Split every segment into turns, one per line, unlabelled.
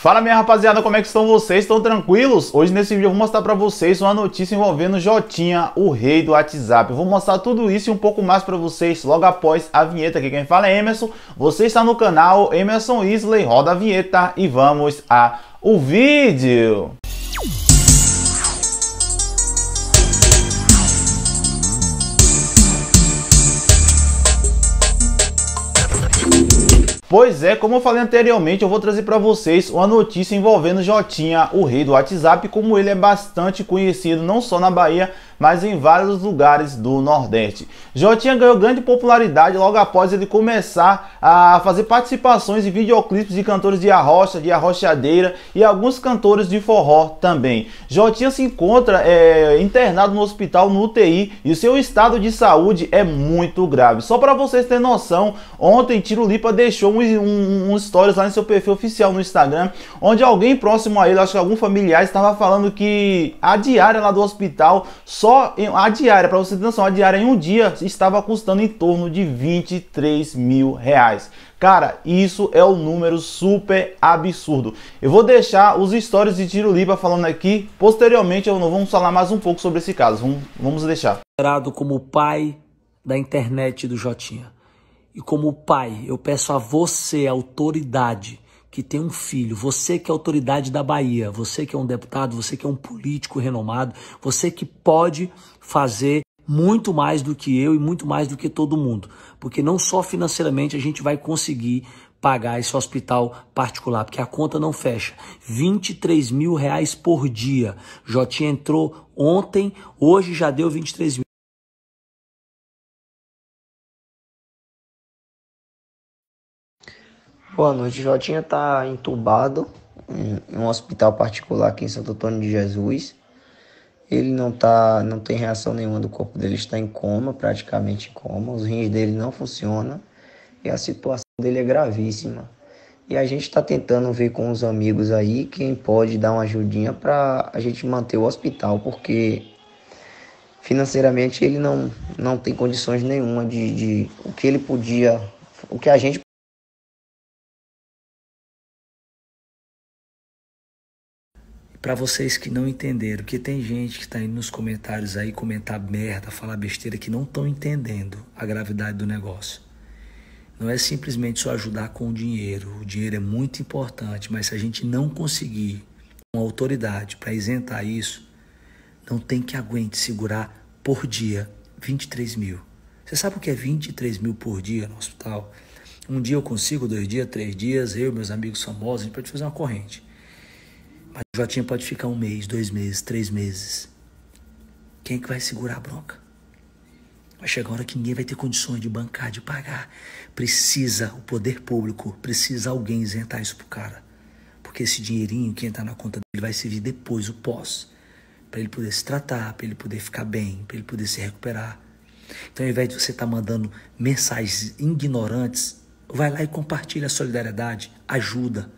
Fala minha rapaziada, como é que estão vocês? Estão tranquilos? Hoje nesse vídeo eu vou mostrar pra vocês uma notícia envolvendo Jotinha, o rei do WhatsApp. Eu vou mostrar tudo isso e um pouco mais pra vocês logo após a vinheta aqui. Quem fala é Emerson, você está no canal Emerson Isley, roda a vinheta e vamos a o vídeo. Música Pois é, como eu falei anteriormente, eu vou trazer para vocês uma notícia envolvendo Jotinha, o rei do WhatsApp, como ele é bastante conhecido não só na Bahia, mas em vários lugares do Nordeste. Jotinha ganhou grande popularidade logo após ele começar a fazer participações em videoclipes de cantores de arrocha, de arrochadeira e alguns cantores de forró também. Jotinha se encontra é, internado no hospital no UTI e o seu estado de saúde é muito grave. Só para vocês terem noção, ontem Tiro Lipa deixou um, um, um stories lá no seu perfil oficial no Instagram, onde alguém próximo a ele, acho que algum familiar, estava falando que a diária lá do hospital só só a diária, para você ter noção, a diária em um dia estava custando em torno de 23 mil reais. Cara, isso é um número super absurdo. Eu vou deixar os stories de Tiro Lipa falando aqui. Posteriormente, eu não vamos falar mais um pouco sobre esse caso. Vamos, vamos deixar. Como pai da internet do Jotinha.
E como pai, eu peço a você, autoridade, que tem um filho, você que é autoridade da Bahia, você que é um deputado, você que é um político renomado, você que pode fazer muito mais do que eu e muito mais do que todo mundo, porque não só financeiramente a gente vai conseguir pagar esse hospital particular, porque a conta não fecha. 23 mil reais por dia. Jotinha entrou ontem, hoje já deu 23 mil. Boa noite, Jotinha tá entubado em um hospital particular aqui em Santo Antônio de Jesus. Ele não tá, não tem reação nenhuma do corpo dele, está em coma, praticamente em coma. Os rins dele não funcionam e a situação dele é gravíssima. E a gente está tentando ver com os amigos aí quem pode dar uma ajudinha para a gente manter o hospital, porque financeiramente ele não, não tem condições nenhuma de, de o que ele podia, o que a gente Para vocês que não entenderam, que tem gente que tá indo nos comentários aí comentar merda, falar besteira que não estão entendendo a gravidade do negócio. Não é simplesmente só ajudar com o dinheiro. O dinheiro é muito importante, mas se a gente não conseguir uma autoridade para isentar isso, não tem que aguente segurar por dia 23 mil. Você sabe o que é 23 mil por dia no hospital? Um dia eu consigo, dois dias, três dias, eu e meus amigos famosos, a gente pode fazer uma corrente. Mas o Jotinha pode ficar um mês, dois meses, três meses. Quem é que vai segurar a bronca? Vai chegar uma hora que ninguém vai ter condições de bancar, de pagar. Precisa o poder público, precisa alguém isentar isso pro cara. Porque esse dinheirinho que entra na conta dele vai servir depois, o pós. para ele poder se tratar, para ele poder ficar bem, para ele poder se recuperar. Então, ao invés de você estar tá mandando mensagens
ignorantes, vai lá e compartilha a solidariedade, ajuda.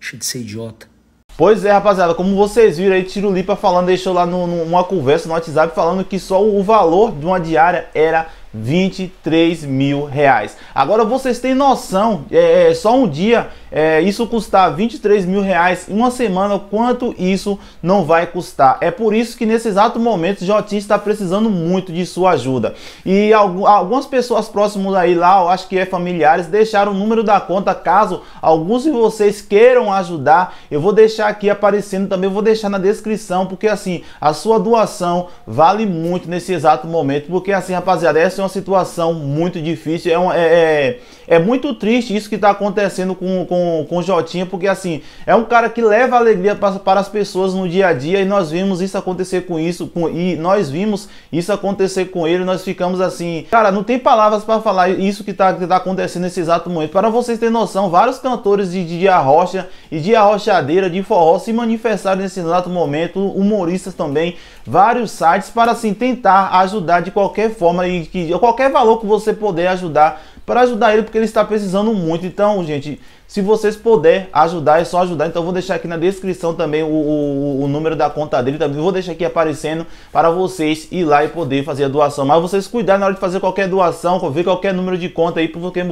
Deixa de ser idiota. Pois é, rapaziada, como vocês viram aí, Tiro Lipa falando, deixou lá no, numa conversa no WhatsApp falando que só o valor de uma diária era 23 mil reais. Agora vocês têm noção, é, é só um dia é, isso custar 23 mil reais em uma semana, quanto isso não vai custar? É por isso que nesse exato momento Jotinho está precisando muito de sua ajuda. E algumas pessoas próximas aí lá, eu acho que é familiares, deixaram o número da conta caso alguns de vocês queiram ajudar. Eu vou deixar aqui aparecendo também, vou deixar na descrição, porque assim, a sua doação vale muito nesse exato momento, porque assim, rapaziada, essa é uma situação muito difícil, é, um, é, é, é muito triste isso que está acontecendo com, com com, o Jotinha, porque assim, é um cara que leva alegria para, para as pessoas no dia a dia e nós vimos isso acontecer com isso, com, e nós vimos isso acontecer com ele, nós ficamos assim, cara, não tem palavras para falar isso que tá, que tá acontecendo nesse exato momento. Para vocês terem noção, vários cantores de, de, de arrocha e de arrochadeira, de forró, se manifestaram nesse exato momento, humoristas também, vários sites para assim tentar ajudar de qualquer forma e que qualquer valor que você puder ajudar para ajudar ele, porque ele está precisando muito. Então, gente, se vocês puderem ajudar, é só ajudar. Então, eu vou deixar aqui na descrição também o, o, o número da conta dele. Também vou deixar aqui aparecendo para vocês ir lá e poder fazer a doação. Mas vocês cuidar na hora de fazer qualquer doação, ver qualquer número de conta aí, porque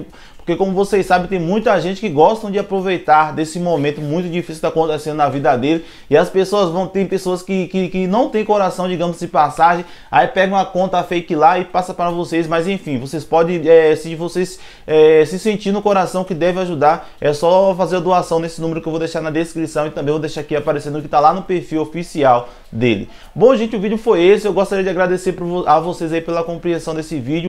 porque como vocês sabem, tem muita gente que gosta de aproveitar desse momento muito difícil que está acontecendo na vida dele. E as pessoas vão, tem pessoas que, que, que não tem coração, digamos, de passagem. Aí pega uma conta fake lá e passa para vocês. Mas enfim, vocês podem, é, se vocês é, se sentir no coração que deve ajudar, é só fazer a doação nesse número que eu vou deixar na descrição e também vou deixar aqui aparecendo que está lá no perfil oficial dele. Bom, gente, o vídeo foi esse. Eu gostaria de agradecer a vocês aí pela compreensão desse vídeo.